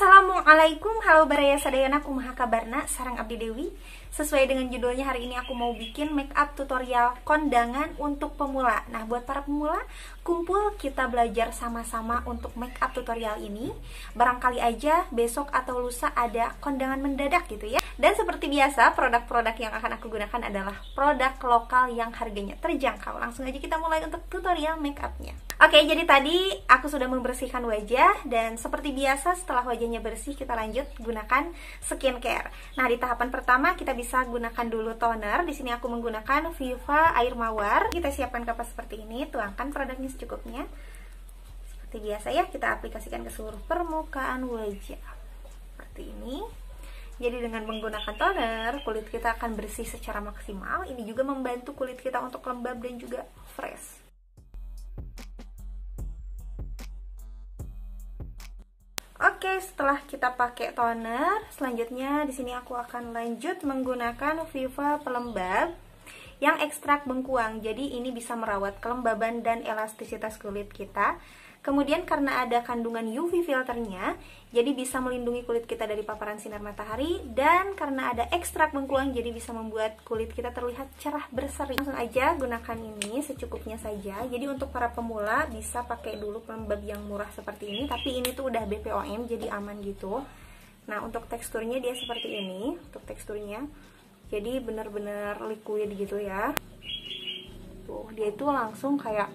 Assalamualaikum, halo baraya sadayana kumaha kabarna, sarang abdi dewi Sesuai dengan judulnya hari ini aku mau bikin make up tutorial kondangan untuk pemula Nah buat para pemula, kumpul kita belajar sama-sama untuk make up tutorial ini Barangkali aja besok atau lusa ada kondangan mendadak gitu ya dan seperti biasa, produk-produk yang akan aku gunakan adalah produk lokal yang harganya terjangkau. Langsung aja kita mulai untuk tutorial make upnya. Oke, jadi tadi aku sudah membersihkan wajah dan seperti biasa setelah wajahnya bersih kita lanjut gunakan skincare. Nah, di tahapan pertama kita bisa gunakan dulu toner. Di sini aku menggunakan Viva Air Mawar. Kita siapkan kapas seperti ini, tuangkan produknya secukupnya. Seperti biasa ya, kita aplikasikan ke seluruh permukaan wajah. Seperti ini. Jadi dengan menggunakan toner, kulit kita akan bersih secara maksimal. Ini juga membantu kulit kita untuk lembab dan juga fresh. Oke, setelah kita pakai toner, selanjutnya di sini aku akan lanjut menggunakan Viva pelembab yang ekstrak bengkuang. Jadi ini bisa merawat kelembaban dan elastisitas kulit kita. Kemudian karena ada kandungan UV filternya, jadi bisa melindungi kulit kita dari paparan sinar matahari dan karena ada ekstrak mengkuang jadi bisa membuat kulit kita terlihat cerah berseri. Langsung aja gunakan ini secukupnya saja. Jadi untuk para pemula bisa pakai dulu pelembab yang murah seperti ini, tapi ini tuh udah BPOM jadi aman gitu. Nah, untuk teksturnya dia seperti ini, untuk teksturnya. Jadi bener-bener liquid gitu ya. Tuh, dia itu langsung kayak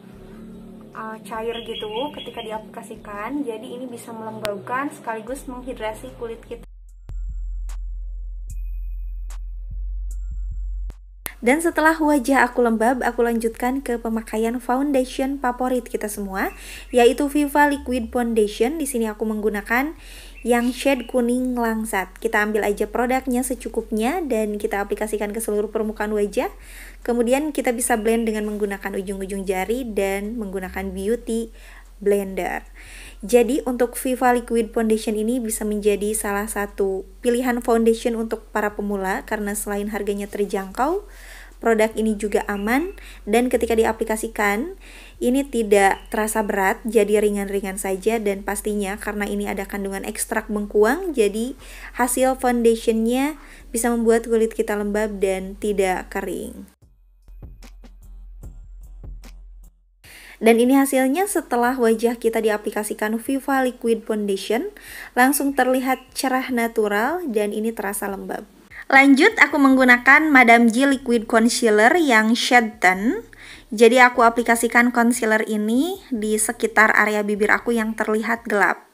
uh, cair gitu ketika diaplikasikan. Jadi ini bisa melembabkan sekaligus menghidrasi kulit kita. Dan setelah wajah aku lembab, aku lanjutkan ke pemakaian foundation favorit kita semua, yaitu Viva Liquid Foundation. Di sini aku menggunakan yang shade kuning langsat. Kita ambil aja produknya secukupnya dan kita aplikasikan ke seluruh permukaan wajah. Kemudian kita bisa blend dengan menggunakan ujung-ujung jari dan menggunakan beauty blender. Jadi untuk Viva Liquid Foundation ini bisa menjadi salah satu pilihan foundation untuk para pemula karena selain harganya terjangkau, produk ini juga aman dan ketika diaplikasikan ini tidak terasa berat, jadi ringan-ringan saja dan pastinya karena ini ada kandungan ekstrak bengkuang, jadi hasil foundationnya bisa membuat kulit kita lembab dan tidak kering. Dan ini hasilnya setelah wajah kita diaplikasikan Viva Liquid Foundation, langsung terlihat cerah natural dan ini terasa lembab. Lanjut, aku menggunakan Madame G Liquid Concealer yang shade jadi aku aplikasikan concealer ini di sekitar area bibir aku yang terlihat gelap.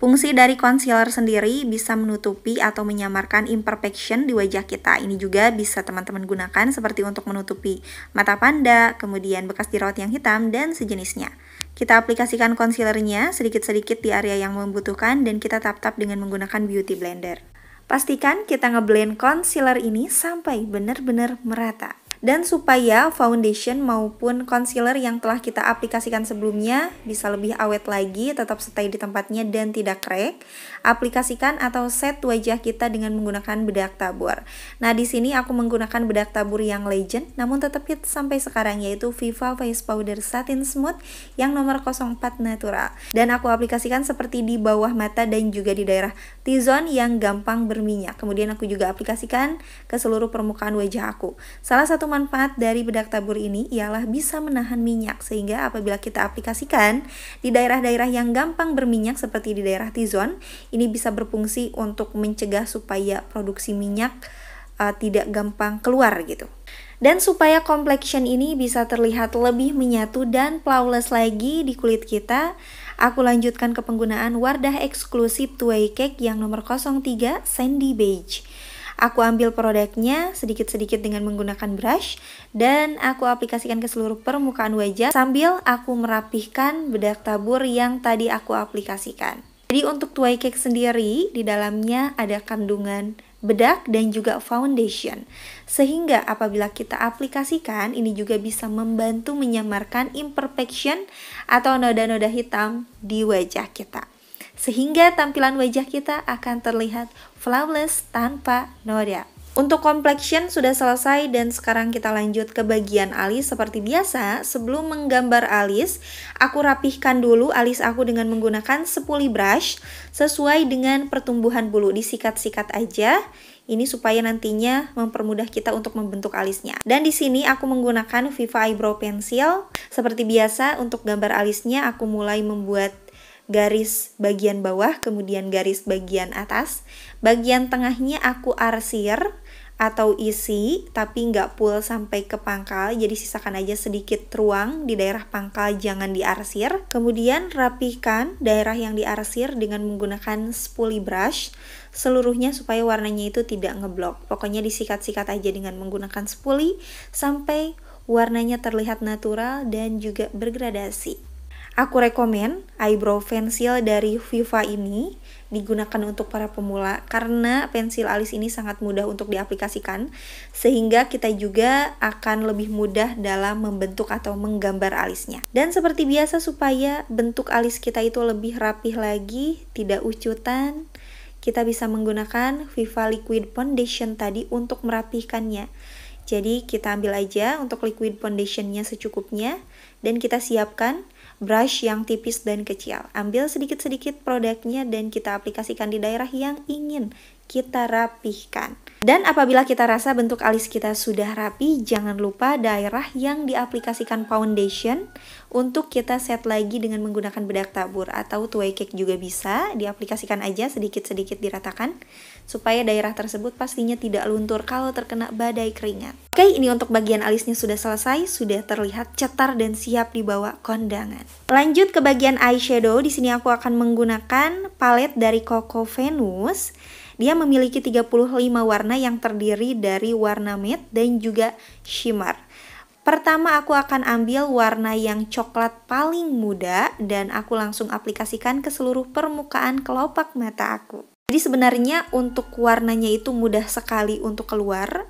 Fungsi dari concealer sendiri bisa menutupi atau menyamarkan imperfection di wajah kita. Ini juga bisa teman-teman gunakan seperti untuk menutupi mata panda, kemudian bekas jerawat yang hitam, dan sejenisnya. Kita aplikasikan concealernya sedikit-sedikit di area yang membutuhkan dan kita tap-tap dengan menggunakan beauty blender. Pastikan kita ngeblend concealer ini sampai benar-benar merata dan supaya foundation maupun concealer yang telah kita aplikasikan sebelumnya bisa lebih awet lagi, tetap stay di tempatnya dan tidak crack. Aplikasikan atau set wajah kita dengan menggunakan bedak tabur. Nah, di sini aku menggunakan bedak tabur yang legend namun tetap hit sampai sekarang yaitu Viva Face Powder Satin Smooth yang nomor 04 Natural. Dan aku aplikasikan seperti di bawah mata dan juga di daerah T-zone yang gampang berminyak. Kemudian aku juga aplikasikan ke seluruh permukaan wajah aku. Salah satu manfaat dari bedak tabur ini ialah bisa menahan minyak sehingga apabila kita aplikasikan di daerah-daerah yang gampang berminyak seperti di daerah T-zone, ini bisa berfungsi untuk mencegah supaya produksi minyak uh, tidak gampang keluar gitu. Dan supaya complexion ini bisa terlihat lebih menyatu dan flawless lagi di kulit kita, aku lanjutkan ke penggunaan Wardah Exclusive Two Way Cake yang nomor 03 Sandy Beige. Aku ambil produknya sedikit-sedikit dengan menggunakan brush dan aku aplikasikan ke seluruh permukaan wajah sambil aku merapihkan bedak tabur yang tadi aku aplikasikan. Jadi untuk tuai cake sendiri di dalamnya ada kandungan bedak dan juga foundation. Sehingga apabila kita aplikasikan ini juga bisa membantu menyamarkan imperfection atau noda-noda hitam di wajah kita sehingga tampilan wajah kita akan terlihat flawless tanpa noda. Untuk complexion sudah selesai dan sekarang kita lanjut ke bagian alis seperti biasa. Sebelum menggambar alis, aku rapihkan dulu alis aku dengan menggunakan sepuluh brush sesuai dengan pertumbuhan bulu. Disikat-sikat aja. Ini supaya nantinya mempermudah kita untuk membentuk alisnya. Dan di sini aku menggunakan Viva Eyebrow Pencil. Seperti biasa untuk gambar alisnya aku mulai membuat garis bagian bawah, kemudian garis bagian atas. Bagian tengahnya aku arsir atau isi, tapi nggak full sampai ke pangkal, jadi sisakan aja sedikit ruang di daerah pangkal, jangan diarsir. Kemudian rapihkan daerah yang diarsir dengan menggunakan spoolie brush seluruhnya supaya warnanya itu tidak ngeblok. Pokoknya disikat-sikat aja dengan menggunakan spoolie sampai warnanya terlihat natural dan juga bergradasi. Aku rekomen eyebrow pencil dari Viva ini digunakan untuk para pemula karena pensil alis ini sangat mudah untuk diaplikasikan sehingga kita juga akan lebih mudah dalam membentuk atau menggambar alisnya. Dan seperti biasa supaya bentuk alis kita itu lebih rapih lagi, tidak ucutan, kita bisa menggunakan Viva Liquid Foundation tadi untuk merapihkannya. Jadi kita ambil aja untuk liquid foundationnya secukupnya dan kita siapkan brush yang tipis dan kecil. Ambil sedikit-sedikit produknya dan kita aplikasikan di daerah yang ingin kita rapihkan. Dan apabila kita rasa bentuk alis kita sudah rapi, jangan lupa daerah yang diaplikasikan foundation untuk kita set lagi dengan menggunakan bedak tabur atau tuai cake juga bisa, diaplikasikan aja sedikit-sedikit diratakan supaya daerah tersebut pastinya tidak luntur kalau terkena badai keringat. Oke, ini untuk bagian alisnya sudah selesai, sudah terlihat cetar dan siap dibawa kondangan. Lanjut ke bagian eyeshadow, di sini aku akan menggunakan palet dari Coco Venus. Dia memiliki 35 warna yang terdiri dari warna matte dan juga shimmer. Pertama aku akan ambil warna yang coklat paling muda dan aku langsung aplikasikan ke seluruh permukaan kelopak mata aku. Jadi sebenarnya untuk warnanya itu mudah sekali untuk keluar.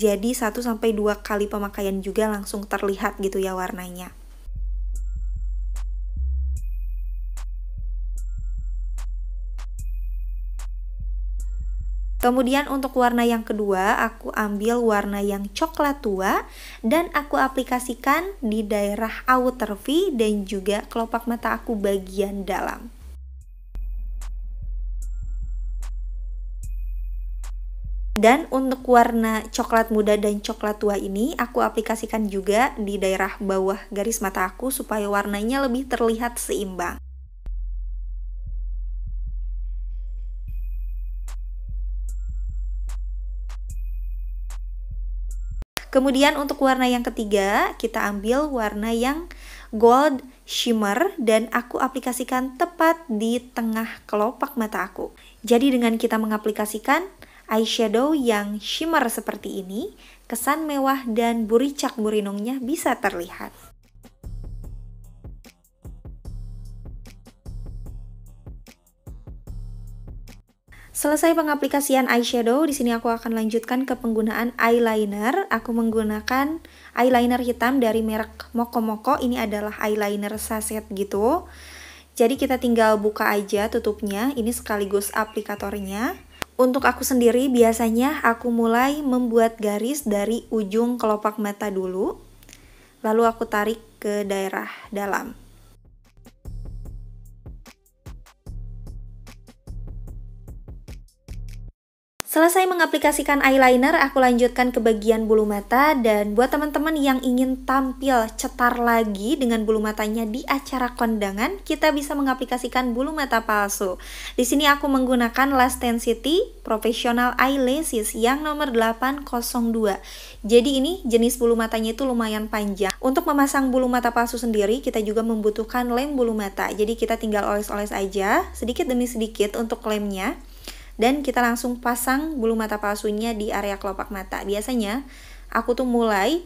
Jadi 1 sampai 2 kali pemakaian juga langsung terlihat gitu ya warnanya. Kemudian untuk warna yang kedua, aku ambil warna yang coklat tua dan aku aplikasikan di daerah outer V dan juga kelopak mata aku bagian dalam. Dan untuk warna coklat muda dan coklat tua ini aku aplikasikan juga di daerah bawah garis mata aku supaya warnanya lebih terlihat seimbang. Kemudian untuk warna yang ketiga, kita ambil warna yang gold shimmer dan aku aplikasikan tepat di tengah kelopak mata aku. Jadi dengan kita mengaplikasikan eyeshadow yang shimmer seperti ini, kesan mewah dan buricak burinongnya bisa terlihat. Selesai pengaplikasian eyeshadow, di sini aku akan lanjutkan ke penggunaan eyeliner. Aku menggunakan eyeliner hitam dari merek Moko Moko. Ini adalah eyeliner saset gitu. Jadi kita tinggal buka aja tutupnya. Ini sekaligus aplikatornya. Untuk aku sendiri biasanya aku mulai membuat garis dari ujung kelopak mata dulu, lalu aku tarik ke daerah dalam. Selesai mengaplikasikan eyeliner, aku lanjutkan ke bagian bulu mata dan buat teman-teman yang ingin tampil cetar lagi dengan bulu matanya di acara kondangan, kita bisa mengaplikasikan bulu mata palsu. Di sini aku menggunakan Last Tensity Professional Eyelashes yang nomor 802. Jadi ini jenis bulu matanya itu lumayan panjang. Untuk memasang bulu mata palsu sendiri, kita juga membutuhkan lem bulu mata. Jadi kita tinggal oles-oles aja sedikit demi sedikit untuk lemnya dan kita langsung pasang bulu mata palsunya di area kelopak mata. Biasanya aku tuh mulai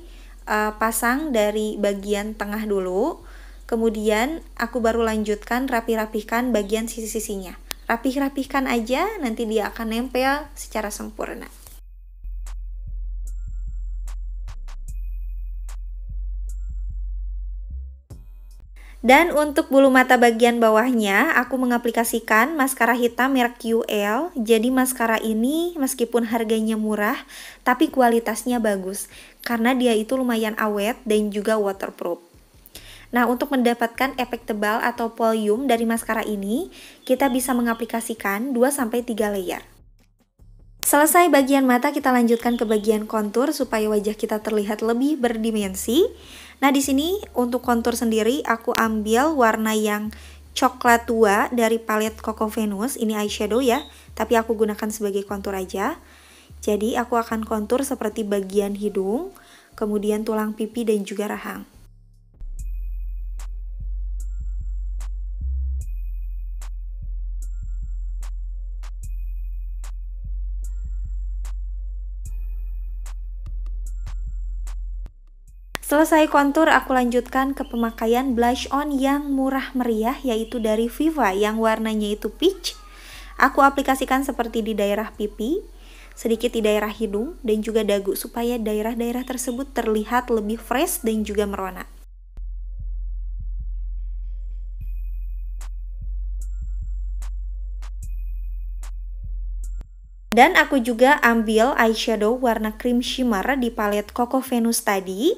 uh, pasang dari bagian tengah dulu, kemudian aku baru lanjutkan rapi rapihkan bagian sisi-sisinya. Rapih-rapihkan aja, nanti dia akan nempel secara sempurna. Dan untuk bulu mata bagian bawahnya, aku mengaplikasikan maskara hitam merek QL. Jadi maskara ini meskipun harganya murah, tapi kualitasnya bagus. Karena dia itu lumayan awet dan juga waterproof. Nah, untuk mendapatkan efek tebal atau volume dari maskara ini, kita bisa mengaplikasikan 2-3 layer. Selesai bagian mata, kita lanjutkan ke bagian kontur supaya wajah kita terlihat lebih berdimensi. Nah, di sini untuk kontur sendiri aku ambil warna yang coklat tua dari palet Coco Venus. Ini eyeshadow ya, tapi aku gunakan sebagai kontur aja. Jadi, aku akan kontur seperti bagian hidung, kemudian tulang pipi dan juga rahang. Selesai kontur, aku lanjutkan ke pemakaian blush on yang murah meriah yaitu dari Viva yang warnanya itu peach. Aku aplikasikan seperti di daerah pipi, sedikit di daerah hidung, dan juga dagu supaya daerah-daerah tersebut terlihat lebih fresh dan juga merona. Dan aku juga ambil eyeshadow warna cream shimmer di palet Coco Venus tadi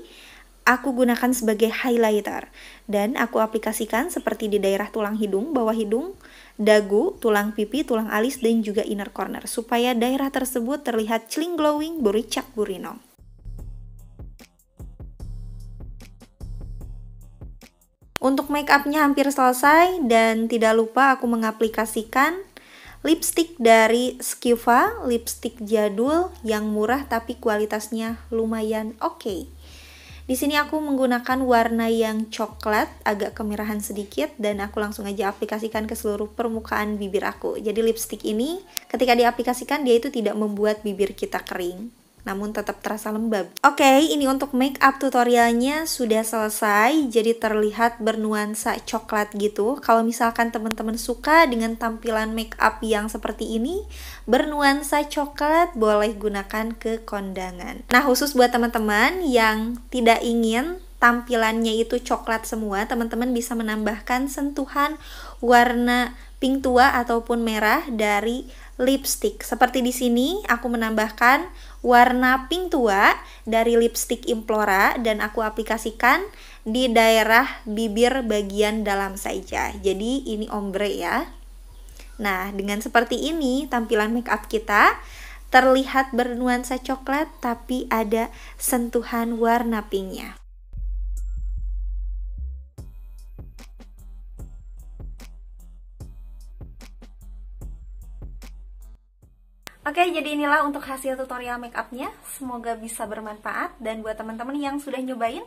aku gunakan sebagai highlighter dan aku aplikasikan seperti di daerah tulang hidung, bawah hidung, dagu, tulang pipi, tulang alis dan juga inner corner supaya daerah tersebut terlihat cling glowing buricak burino. Untuk make upnya hampir selesai dan tidak lupa aku mengaplikasikan lipstick dari Skiva, lipstick jadul yang murah tapi kualitasnya lumayan oke. Okay. Di sini aku menggunakan warna yang coklat, agak kemerahan sedikit dan aku langsung aja aplikasikan ke seluruh permukaan bibir aku. Jadi lipstick ini ketika diaplikasikan dia itu tidak membuat bibir kita kering namun tetap terasa lembab. Oke, okay, ini untuk make up tutorialnya sudah selesai, jadi terlihat bernuansa coklat gitu. Kalau misalkan teman-teman suka dengan tampilan make up yang seperti ini, bernuansa coklat boleh gunakan ke kondangan. Nah, khusus buat teman-teman yang tidak ingin tampilannya itu coklat semua, teman-teman bisa menambahkan sentuhan warna pink tua ataupun merah dari lipstick. Seperti di sini aku menambahkan warna pink tua dari lipstick Implora dan aku aplikasikan di daerah bibir bagian dalam saja. Jadi ini ombre ya. Nah, dengan seperti ini tampilan make up kita terlihat bernuansa coklat tapi ada sentuhan warna pinknya. Oke, jadi inilah untuk hasil tutorial make upnya. Semoga bisa bermanfaat dan buat teman-teman yang sudah nyobain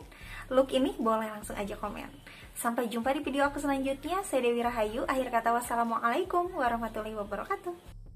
look ini boleh langsung aja komen. Sampai jumpa di video aku selanjutnya. Saya Dewi Rahayu. Akhir kata wassalamualaikum warahmatullahi wabarakatuh.